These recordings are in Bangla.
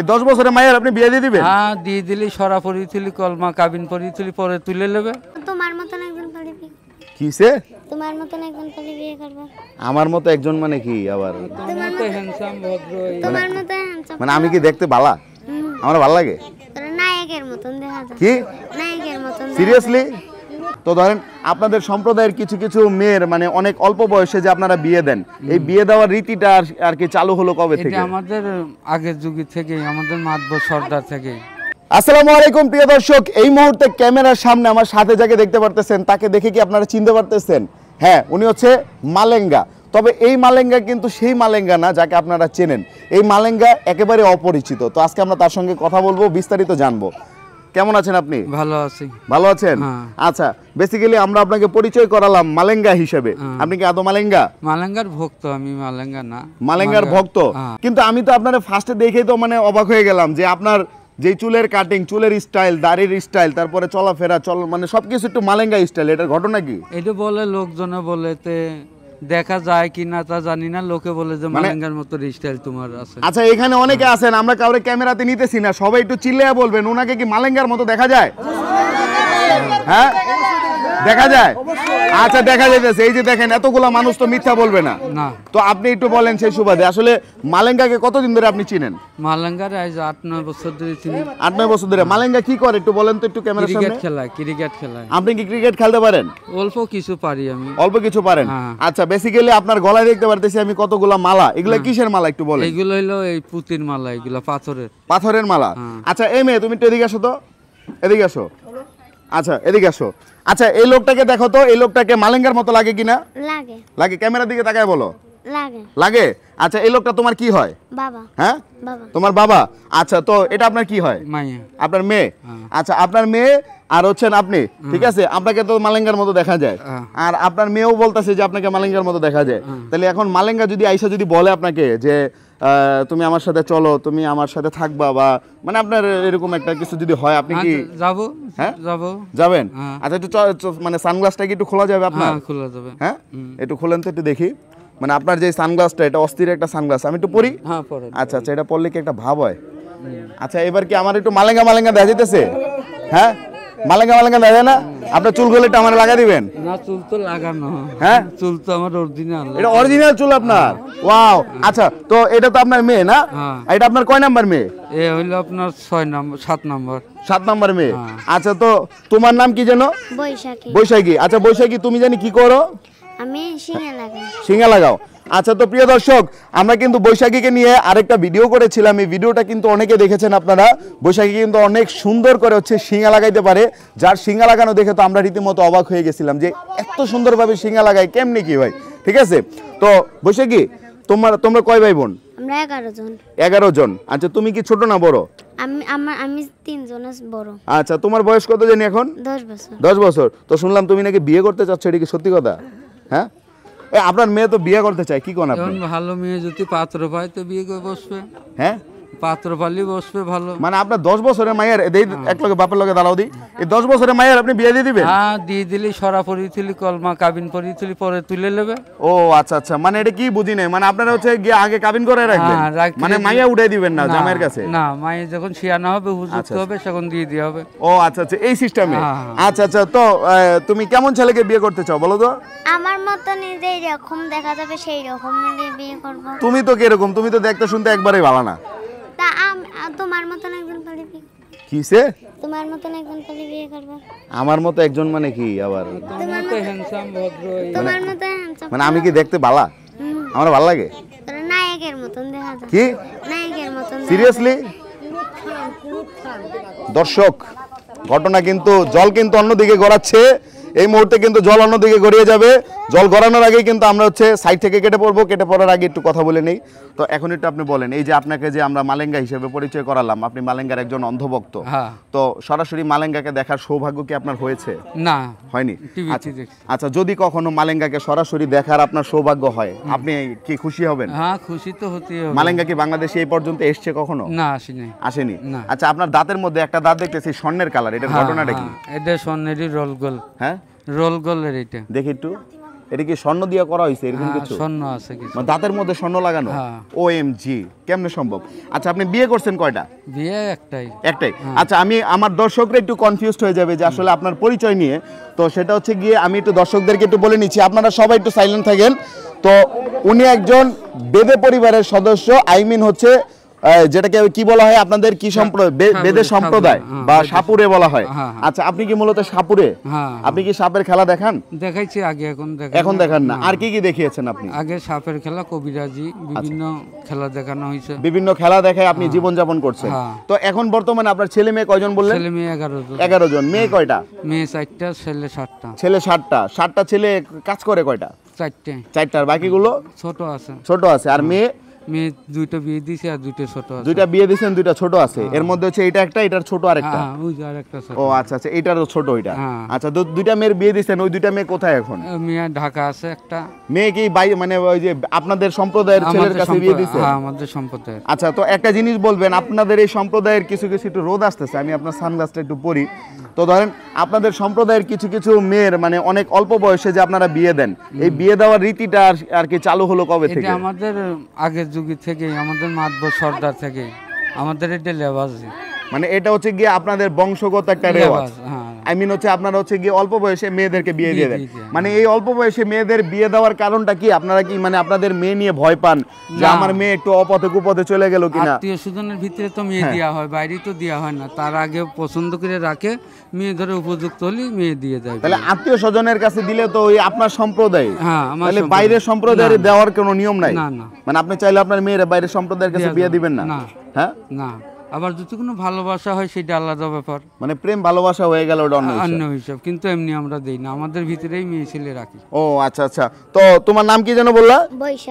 এই দশ বছরে মায়ের আপনি বিয়ে দিয়ে দিবেন হ্যাঁ দিয়ে দিলি সরা পরিয়েছিলি কলমা কাবিন পরিয়েছিলি পরে তুলে নেবে তোমার মতন একজন কিসে তোমার মতন একজন বিয়ে আমার মতো একজন মানে কি আবার তোমার মতো হ্যান্ডসাম ভদ্র তোমার মতো হ্যান্ডসাম মানে-, মানে আমি কি দেখতে বালা আমার ভালো লাগে নায়কের মতন দেখা যায় কি নায়কের মতন সিরিয়াসলি তো ধরেন আপনাদের সম্প্রদায়ের কিছু কিছু মেয়ের মানে অনেক অল্প বয়সে যে আপনারা বিয়ে দেন এই বিয়ে দেওয়ার রীতিটা আর কি চালু হলো কবে থেকে আমাদের আগের যুগে থেকে আমাদের মাতব সর্দার থেকে আসসালামু আলাইকুম প্রিয় দর্শক এই মুহূর্তে ক্যামেরার সামনে আমার সাথে যাকে দেখতে পারতেছেন তাকে দেখে কি আপনারা চিনতে পারতেছেন হ্যাঁ উনি হচ্ছে মালেঙ্গা তবে এই মালেঙ্গা কিন্তু সেই মালেঙ্গা না যাকে আপনারা চেনেন এই মালেঙ্গা একেবারে অপরিচিত তো আজকে আমরা তার সঙ্গে কথা বলবো বিস্তারিত জানবো কেমন আছেন আপনি ভালো আছি ভালো আছেন হ্যাঁ। আচ্ছা বেসিক্যালি আমরা আপনাকে পরিচয় করালাম মালেঙ্গা হিসেবে হ্যাঁ। আপনি কি আদৌ মালেঙ্গা মালেঙ্গার ভক্ত আমি মালেঙ্গা না মালেঙ্গার ভক্ত হ্যাঁ। কিন্তু আমি তো আপনার ফার্স্টে দেখেই তো মানে অবাক হয়ে গেলাম যে আপনার যে চুলের কাটিং চুলের স্টাইল দাড়ির স্টাইল তারপরে চলাফেরা চল মানে সবকিছু একটু মালেঙ্গা স্টাইল এটার ঘটনা কি এটা বলে লোকজনে বলেতে দেখা যায় কি না তা জানি না লোকে বলে যে মানে- মালেঙ্গার মতো স্টাইল তোমার আছে আচ্ছা এখানে অনেকে আছেন আমরা কাউরে ক্যামেরাতে নিতেছি না সবাই একটু চিল্লিয়ে বলবেন ওনাকে কি মালেঙ্গার মতো দেখা যায় হ্যাঁ দেখা যায় আচ্ছা দেখা যাইতেছে এই যে দেখেন এতগুলা মানুষ তো মিথ্যা বলবে না তো আপনি একটু বলেন সেই সুবাদে আসলে মালেঙ্গাকে কতদিন ধরে আপনি চিনেন মালেঙ্গার আজ আট নয় বছর ধরে চিনি আট নয় বছর ধরে মালেঙ্গা কি করে একটু বলেন তো একটু ক্যামেরা সামনে ক্রিকেট খেলা ক্রিকেট খেলা আপনি কি ক্রিকেট খেলতে পারেন অল্প কিছু পারি আমি অল্প কিছু পারেন হ্যাঁ। আচ্ছা বেসিক্যালি আপনার গলায় দেখতে পারতেছি আমি কতগুলো মালা এগুলো হ্যাঁ। কিসের মালা একটু বলেন এগুলো হলো এই পুতির মালা এগুলো পাথরের পাথরের মালা হ্যাঁ। আচ্ছা এ মেয়ে তুমি একটু এদিকে আসো তো এদিকে আসো আচ্ছা এদিকে আসো আচ্ছা এই লোকটাকে দেখো তো এই লোকটাকে মালেঙ্গার মতো লাগে কিনা লাগে লাগে ক্যামেরার দিকে তাকায় বলো লাগে আচ্ছা এই লোকটা তোমার কি হয় বাবা হ্যাঁ তোমার বাবা আচ্ছা তো এটা আপনার কি হয় আপনার মেয়ে হ্যাঁ। আচ্ছা আপনার মেয়ে আর হচ্ছেন আপনি ঠিক হ্যাঁ। আছে আপনাকে তো মালেঙ্গার মতো দেখা যায় হ্যাঁ। আর আপনার মেয়েও বলতেছে যে আপনাকে মালেঙ্গার মতো দেখা যায় তাহলে এখন মালেঙ্গা যদি আইসা যদি বলে আপনাকে যে তুমি আমার সাথে চলো তুমি আমার সাথে থাকবা বা মানে আপনার এরকম একটা কিছু যদি হয় আপনি আচ্ছা, কি যাব হ্যাঁ যাব যাবেন হ্যাঁ। আচ্ছা একটু মানে সানগ্লাসটা কি একটু খোলা যাবে আপনার হ্যাঁ, খোলা যাবে হ্যাঁ একটু খোলেন তো একটু দেখি মানে আপনার যে সানগ্লাসটা এটা অস্থির একটা সানগ্লাস আমি একটু পরি হ্যাঁ আচ্ছা আচ্ছা এটা পরলে কি একটা ভাব হয় আচ্ছা এবার কি আমার একটু মালেঙ্গা মালেঙ্গা দেখা যেতেছে হ্যাঁ মালঙ্গা মালঙ্গা লাগে না আপনার চুলগুলো এটা আমার লাগা দিবেন না চুল তো লাগানো হ্যাঁ চুল তো আমার অরিজিনাল এটা অরিজিনাল চুল আপনার ওয়াও আচ্ছা তো এটা তো আপনার মেয়ে না হ্যাঁ। এটা আপনার কয় নাম্বার মেয়ে এ হইলো আপনার 6 নাম্বার 7 নাম্বার 7 নাম্বার মেয়ে হ্যাঁ। আচ্ছা তো তোমার নাম কি জানো বৈশাখী বৈশাখী আচ্ছা বৈশাখী তুমি জানি কি করো আচ্ছা তো প্রিয় দর্শক আমরা কিন্তু বৈশাখীকে নিয়ে আরেকটা ভিডিও করেছিলাম এই ভিডিওটা কিন্তু অনেকে দেখেছেন আপনারা বৈশাখী কিন্তু অনেক সুন্দর করে হচ্ছে শিঙা লাগাইতে পারে যার শিঙা লাগানো দেখে তো আমরা রীতিমতো অবাক হয়ে গেছিলাম যে এত সুন্দরভাবে শিঙা লাগায় কেমনি কি ভাই ঠিক আছে তো বৈশাখী তোমার তোমরা কয় ভাই বোন এগারো জন 11 জন আচ্ছা তুমি কি ছোট না বড় আচ্ছা তোমার বয়স কত জানি এখন দশ বছর তো শুনলাম তুমি নাকি বিয়ে করতে চাচ্ছো এটা কি সত্যি কথা হ্যাঁ আপনার মেয়ে তো বিয়ে করতে চায় কি কোন আপনি ভালো মেয়ে যদি পাত্র পায় তো বিয়ে করে বসবে হ্যাঁ পাত্রপালি বসবে ভালো মানে আপনার দশ বছরের মায়ের হ্যাঁ। এক বাপের দালাও দিই এই দশ বছরের মায়ের আপনি বিয়ে দিয়ে দিবেন হ্যাঁ দিয়ে দিলি সরা পরিয়েছিলি কলমা কাবিন পরিয়েছিলি পরে তুলে নেবে ও আচ্ছা আচ্ছা মানে এটা কি বুঝি নাই মানে আপনারা হচ্ছে গিয়ে আগে কাবিন করে হ্যাঁ, রাখবেন মানে মাইয়া দিবেন না জামাইয়ের কাছে না যখন শিয়ানা হবে হুজুর আচ্ছা, আচ্ছা। হবে তখন দিয়ে হবে ও আচ্ছা আচ্ছা এই সিস্টেমে হ্যাঁ, আচ্ছা আচ্ছা তো তুমি কেমন ছেলেকে বিয়ে করতে চাও বলো তো আমার মতো নিজে এরকম দেখা যাবে সেই রকম বিয়ে তুমি তো কিরকম তুমি তো দেখতে শুনতে একবারেই ভালো না তা তোমার মতন একজন তোমার মতন একজন বিয়ে করব আমার মতো একজন মানে কি আবার তোমার মতো হ্যান্ডসাম ভদ্র তোমার মতো হ্যান্ডসাম মানে আমি কি দেখতে বালা আমার ভালো লাগে নায়কের মতন দেখা যায় কি নায়কের মতন সিরিয়াসলি দর্শক ঘটনা কিন্তু জল কিন্তু অন্যদিকে গড়াচ্ছে এই মুহূর্তে কিন্তু জল অন্যদিকে গড়িয়ে যাবে জল গড়ানোর আগেই কিন্তু আমরা হচ্ছে সাইড থেকে কেটে পড়বো কেটে পড়ার আগে একটু কথা বলে নেই তো এখন একটু আপনি বলেন এই যে আপনাকে যে আমরা মালেঙ্গা হিসেবে পরিচয় করালাম আপনি মালেঙ্গার একজন অন্ধভক্ত হ্যাঁ। তো সরাসরি মালেঙ্গাকে দেখার সৌভাগ্য কি আপনার হয়েছে না হয়নি আচ্ছা।, আচ্ছা যদি কখনো মালেঙ্গাকে সরাসরি দেখার আপনার সৌভাগ্য হয় আপনি কি খুশি হবেন হ্যাঁ খুশি তো হতে মালেঙ্গা কি বাংলাদেশে এই পর্যন্ত এসছে কখনো না আসেনি আসেনি আচ্ছা আপনার দাঁতের মধ্যে একটা দাঁত দেখতেছি স্বর্ণের কালার এটা হ্যাঁ, ঘটনাটা কি হ্যাঁ, এটা স্বর্ণেরই রলগোল হ্যাঁ রোল গোলের এটা দেখি একটু এটা কি স্বর্ণ দিয়ে করা হয়েছে এরকম হ্যাঁ, কিছু স্বর্ণ আছে কিছু মানে দাঁতের মধ্যে স্বর্ণ লাগানো ও এম জি কেমনে সম্ভব আচ্ছা আপনি বিয়ে করছেন কয়টা বিয়ে একটাই একটাই হ্যাঁ। আচ্ছা আমি আমার দর্শকরা একটু কনফিউজড হয়ে যাবে যে আসলে আপনার পরিচয় নিয়ে তো সেটা হচ্ছে গিয়ে আমি একটু দর্শকদেরকে একটু বলে নিচ্ছি আপনারা সবাই একটু সাইলেন্ট থাকেন তো উনি একজন বেদে পরিবারের সদস্য আই মিন হচ্ছে যেটাকে কি বলা হয় আপনাদের কি হ্যাঁ, সম্প্রদায় বেদের সম্প্রদায় হ্যাঁ, বা সাপুরে বলা হয় হ্যাঁ, আচ্ছা আপনি কি মূলত সাপুরে আপনি কি সাপের খেলা দেখান দেখাইছি আগে এখন এখন দেখান না আর কি কি দেখিয়েছেন আপনি আগে সাপের খেলা কবিরাজি আচ্ছা। বিভিন্ন খেলা দেখানো হয়েছে বিভিন্ন খেলা দেখায় আপনি জীবন যাপন করছেন তো এখন বর্তমানে আপনার ছেলে মেয়ে কয়জন বললেন ছেলে মেয়ে 11 জন 11 জন মেয়ে কয়টা মেয়ে 4টা ছেলে 7টা ছেলে 7টা 7টা ছেলে কাজ করে কয়টা 4টা 4টার বাকিগুলো ছোট আছে ছোট আছে আর মেয়ে মেয়ে দুইটা বিয়ে আর দুইটা ছোট আছে দুইটা বিয়ে দুইটা ছোট আছে হ্যাঁ। এর মধ্যে হচ্ছে এটা একটা এটার ছোট আরেকটা হ্যাঁ ওই আরেকটা ছোট ও আচ্ছা আচ্ছা এটারও ছোট ওইটা হ্যাঁ। আচ্ছা তো দুইটা মেয়ের বিয়ে ওই দুইটা মেয়ে কোথায় এখন মেয়ে ঢাকা আছে একটা মেয়ে কি বাই মানে ওই যে আপনাদের সম্প্রদায়ের ছেলের কাছে বিয়ে হ্যাঁ আমাদের সম্প্রদায়ের আচ্ছা তো একটা জিনিস বলবেন আপনাদের এই সম্প্রদায়ের কিছু কিছু একটু রোদ আসতেছে আমি আপনার সানগ্লাসটা একটু পরি তো ধরেন আপনাদের সম্প্রদায়ের কিছু কিছু মেয়ের মানে অনেক অল্প বয়সে যে আপনারা বিয়ে দেন এই বিয়ে দেওয়ার রীতিটা আর কি চালু হলো কবে থেকে আমাদের আগে যোগী থেকে আমাদের মাতব সর্দার থেকে আমাদের এটা লেবাস মানে এটা হচ্ছে গিয়ে আপনাদের বংশগত একটা রেওয়াজ হ্যাঁ আই হচ্ছে আপনারা হচ্ছে গিয়ে অল্প বয়সে মেয়েদেরকে বিয়ে দিয়ে দেন মানে হ্যাঁ। এই অল্প বয়সে মেয়েদের বিয়ে দেওয়ার কারণটা কি আপনারা কি মানে আপনাদের মেয়ে নিয়ে ভয় পান যে আমার মেয়ে একটু অপথে কুপথে চলে গেল কিনা আত্মীয় স্বজনের ভিতরে তো মেয়ে হ্যাঁ। দেওয়া হয় বাইরে তো দেওয়া হয় না তার আগে পছন্দ করে রাখে মেয়ে ধরে উপযুক্ত হলে মেয়ে দিয়ে দেয় তাহলে আত্মীয় স্বজনের কাছে দিলে তো ওই আপনার সম্প্রদায় হ্যাঁ তাহলে বাইরের সম্প্রদায়ের দেওয়ার কোনো নিয়ম নাই না না মানে আপনি চাইলে আপনার মেয়েরা বাইরের সম্প্রদায়ের কাছে বিয়ে দিবেন না হ্যাঁ না আবার যদি কোনো ভালোবাসা হয় সেটা আলাদা ব্যাপার মানে প্রেম ভালোবাসা হয়ে গেল অন্য হিসাব কিন্তু এমনি আমরা দেই না আমাদের ভিতরেই মেয়ে ছেলে রাখি ও আচ্ছা আচ্ছা তো তোমার নাম কি যেন বললা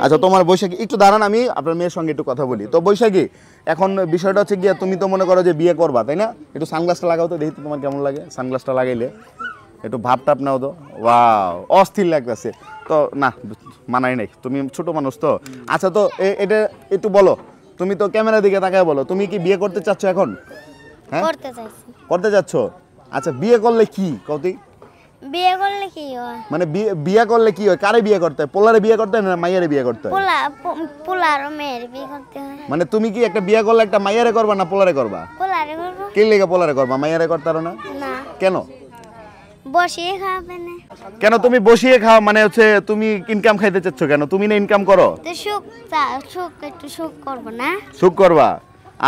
আচ্ছা তোমার বৈশাখী একটু দাঁড়ান আমি আপনার মেয়ের সঙ্গে একটু কথা বলি তো বৈশাখী এখন বিষয়টা হচ্ছে গিয়ে তুমি তো মনে করো যে বিয়ে করবা তাই না একটু সানগ্লাসটা লাগাও তো দেখি তোমার কেমন লাগে সানগ্লাসটা লাগাইলে একটু ভাব টাপ নাও তো বা অস্থির লাগতেছে তো না মানাই নাই তুমি ছোট মানুষ তো আচ্ছা তো এটা একটু বলো তুমি তো ক্যামেরার দিকে তাকায় বলো তুমি কি বিয়ে করতে চাচ্ছ এখন হ্যাঁ করতে চাইছি করতে চাচ্ছ আচ্ছা বিয়ে করলে কি কৌতি বিয়ে করলে কি হয় মানে বিয়ে করলে কি হয় কারে বিয়ে করতে পোলারে বিয়ে করতে না মাইয়ারে বিয়ে করতে পোলা পোলার মেয়ের বিয়ে করতে হয় মানে তুমি কি একটা বিয়ে করলে একটা মাইয়ারে করবা না পোলারে করবা পোলারে করবা কে লেগে পোলারে করবা মাইয়ারে করতারো না না কেন বসিয়ে খাওয়াবে কেন তুমি বসিয়ে খাও মানে হচ্ছে তুমি ইনকাম খাইতে চাচ্ছ কেন তুমি না ইনকাম করো তো সুখ সুখ একটু সুখ করব না সুখ করবা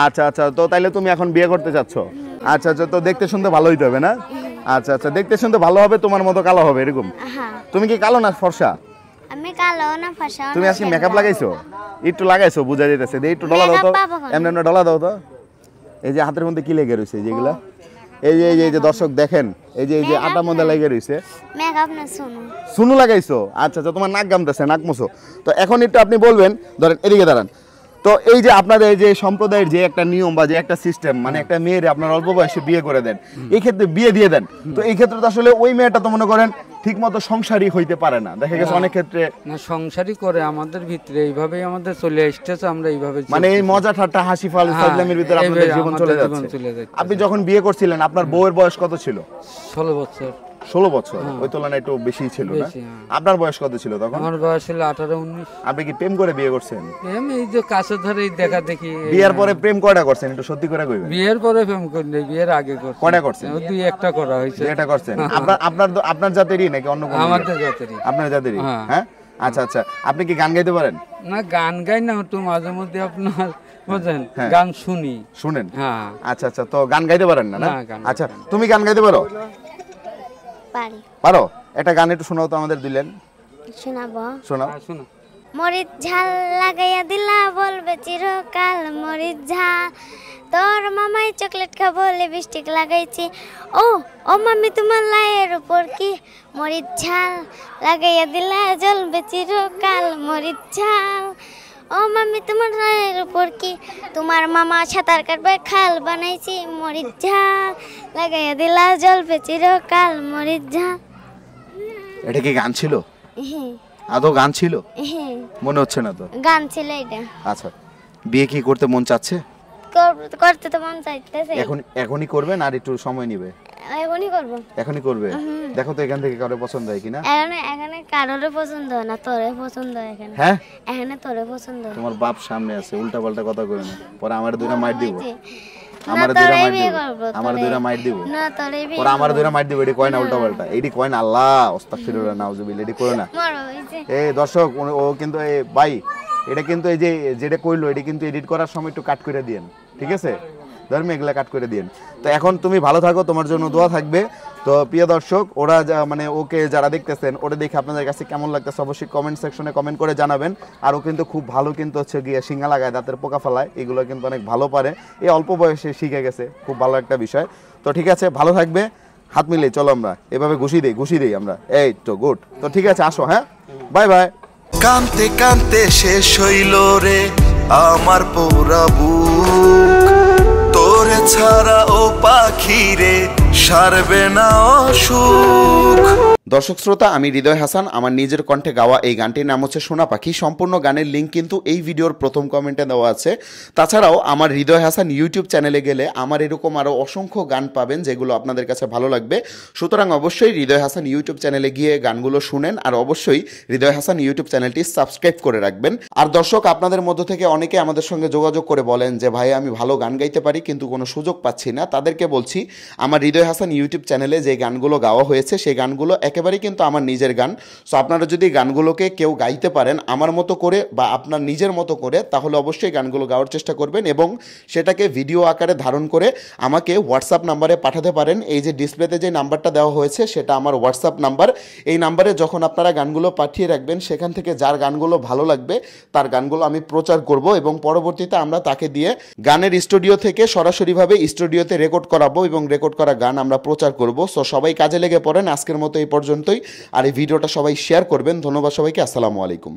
আচ্ছা আচ্ছা তো তাইলে তুমি এখন বিয়ে করতে চাচ্ছ আচ্ছা আচ্ছা তো দেখতে শুনতে ভালোই হবে না আচ্ছা আচ্ছা দেখতে শুনতে ভালো হবে তোমার মতো কালো হবে এরকম হ্যাঁ। তুমি কি কালো না ফর্সা আমি কালো না ফর্সা তুমি আজকে মেকআপ লাগাইছো একটু লাগাইছো বুঝা যাইতেছে একটু ডলা দাও তো এমন এমন ডলা দাও তো এই যে হাতের মধ্যে কি লেগে রয়েছে যেগুলা এই যে এই যে এই যে দর্শক দেখেন এই যে এই যে আটা মধ্যে লাগিয়ে রয়েছে সুনু লাগাইছো আচ্ছা আচ্ছা তোমার নাক গামতেছে নাক মুছো তো এখন একটু আপনি বলবেন ধরেন এদিকে দাঁড়ান তো এই যে আপনাদের যে সম্প্রদায়ের যে একটা নিয়ম বা যে একটা সিস্টেম মানে একটা মেয়ের আপনার অল্প বয়সে বিয়ে করে দেন এই ক্ষেত্রে বিয়ে দিয়ে দেন তো এই ক্ষেত্রে তো আসলে ওই মেয়েটা তো মনে করেন ঠিক মতো সংসারী হইতে পারে না দেখা গেছে অনেক ক্ষেত্রে না সংসারই করে আমাদের ভিতরে এইভাবে আমাদের চলে আসতেছে আমরা এইভাবে মানে এই মজা ঠাট্টা হাসি ফাল হ্যাঁ, ভিতরে আপনাদের জীবন চলে যাচ্ছে আপনি যখন বিয়ে করছিলেন আপনার বউয়ের বয়স কত ছিল ষোলো বছর ষোলো বছর হ্যাঁ। ওই তুলনায় একটু বেশি ছিল হ্যাঁ। আপনার বয়স কত ছিল তখন আমার বয়স ছিল আঠারো উনিশ আপনি কি প্রেম করে বিয়ে করছেন এই যে কাছে ধরে দেখা দেখি বিয়ের পরে প্রেম কয়টা করছেন একটু সত্যি করে কইবেন বিয়ের পরে প্রেম বিয়ের আগে কয়টা করছেন দুই একটা করা হয়েছে এটা করছেন হ্যাঁ। আপনার আপনার আপনার জাতেরই নাকি অন্য কোনো জাতেরই আপনার জাতেরই হ্যাঁ আচ্ছা আচ্ছা আপনি কি গান গাইতে পারেন না গান গাই না তো মাঝে মধ্যে আপনার বুঝেন গান শুনি শুনেন হ্যাঁ আচ্ছা আচ্ছা তো গান গাইতে পারেন না না আচ্ছা তুমি গান গাইতে পারো পারি পারো একটা গান একটু শোনাও তো আমাদের দিলেন শোনাবো শোনাও হ্যাঁ, শোনাও মরিচ ঝাল লাগাইয়া দিলা বলবে চিরকাল মরিচ ঝাল তোর মামাই চকলেট খাবো লিপস্টিক লাগাইছি ও ও মামি তোমার লায়ের উপর কি মরিচ ঝাল লাগাইয়া দিলা জ্বলবে চিরকাল মরিচ ঝাল ও মামি তোমার রায়ের উপর কি তোমার মামা সাঁতার কাটবে খাল বানাইছি মরিচ ঝাল লাগাইয়া দিলা জল পেচির কাল মরিচ ঝাল এটা কি গান ছিল আদৌ গান ছিল মনে হচ্ছে না তো গান ছিল এটা আচ্ছা বিয়ে কি করতে মন চাচ্ছে করতে তো মন চাইতেছে এখন এখনই করবেন আর একটু সময় নেবে এখনই করব এখনই করবে দেখো তো এখান থেকে কারো পছন্দ হয় কিনা এখানে এখানে কারোর পছন্দ হয় না তোরে পছন্দ হয় এখানে হ্যাঁ এখানে তোরে পছন্দ হয় তোমার বাপ সামনে আছে উল্টা পাল্টা কথা কই না পরে আমার দুইটা মাইর দিব আমার দিব আমার দিব না তোরে বি পরে আমার দিব এডি কয় না উল্টা পাল্টা এডি কয় না আল্লাহ আস্তাগফিরুল্লাহ নাউজুবিল্লাহ এডি কয় না এই দর্শক ও কিন্তু এই ভাই এটা কিন্তু এই যে যেটা কইলো এটা কিন্তু এডিট করার সময় একটু কাট করে দিয়েন ঠিক আছে ধর্মে এগুলা কাট করে দিয়েন তো এখন তুমি ভালো থাকো তোমার জন্য দোয়া থাকবে তো প্রিয় দর্শক ওরা মানে ওকে যারা দেখতেছেন ওটা দেখে আপনাদের কাছে কেমন লাগতেছে অবশ্যই কমেন্ট সেকশনে কমেন্ট করে জানাবেন আর ও কিন্তু খুব ভালো কিন্তু হচ্ছে গিয়ে সিঙ্গা লাগায় দাঁতের পোকা ফেলায় এগুলো কিন্তু অনেক ভালো পারে এই অল্প বয়সে শিখে গেছে খুব ভালো একটা বিষয় তো ঠিক আছে ভালো থাকবে হাত মিলে চলো আমরা এভাবে ঘুষি দিই ঘুষি দিই আমরা এই তো গুড তো ঠিক আছে আসো হ্যাঁ বাই বাই কানতে কানতে শেষ হইল রে আমার পোরা বুক তোরে ছাড়া ও পাখি রে সারবে না অসুখ দর্শক শ্রোতা আমি হৃদয় হাসান আমার নিজের কণ্ঠে গাওয়া এই গানটির নাম হচ্ছে সোনা পাখি সম্পূর্ণ গানের লিঙ্ক কিন্তু এই ভিডিওর প্রথম কমেন্টে দেওয়া আছে তাছাড়াও আমার হৃদয় হাসান ইউটিউব চ্যানেলে গেলে আমার এরকম আরও অসংখ্য গান পাবেন যেগুলো আপনাদের কাছে ভালো লাগবে সুতরাং অবশ্যই হৃদয় হাসান ইউটিউব চ্যানেলে গিয়ে গানগুলো শুনেন আর অবশ্যই হৃদয় হাসান ইউটিউব চ্যানেলটি সাবস্ক্রাইব করে রাখবেন আর দর্শক আপনাদের মধ্য থেকে অনেকে আমাদের সঙ্গে যোগাযোগ করে বলেন যে ভাই আমি ভালো গান গাইতে পারি কিন্তু কোনো সুযোগ পাচ্ছি না তাদেরকে বলছি আমার হৃদয় হাসান হাসান ইউটিউব চ্যানেলে যে গানগুলো গাওয়া হয়েছে সেই গানগুলো একেবারেই কিন্তু আমার নিজের গান সো আপনারা যদি গানগুলোকে কেউ গাইতে পারেন আমার মতো করে বা আপনার নিজের মতো করে তাহলে অবশ্যই গানগুলো গাওয়ার চেষ্টা করবেন এবং সেটাকে ভিডিও আকারে ধারণ করে আমাকে হোয়াটসঅ্যাপ নাম্বারে পাঠাতে পারেন এই যে ডিসপ্লেতে যে নাম্বারটা দেওয়া হয়েছে সেটা আমার হোয়াটসঅ্যাপ নাম্বার এই নাম্বারে যখন আপনারা গানগুলো পাঠিয়ে রাখবেন সেখান থেকে যার গানগুলো ভালো লাগবে তার গানগুলো আমি প্রচার করব এবং পরবর্তীতে আমরা তাকে দিয়ে গানের স্টুডিও থেকে সরাসরিভাবে স্টুডিওতে রেকর্ড করাবো এবং রেকর্ড করা গান আমরা প্রচার করব সো সবাই কাজে লেগে পড়েন আজকের মতো এই পর্যন্তই আর এই ভিডিওটা সবাই শেয়ার করবেন ধন্যবাদ সবাইকে আসসালামু আলাইকুম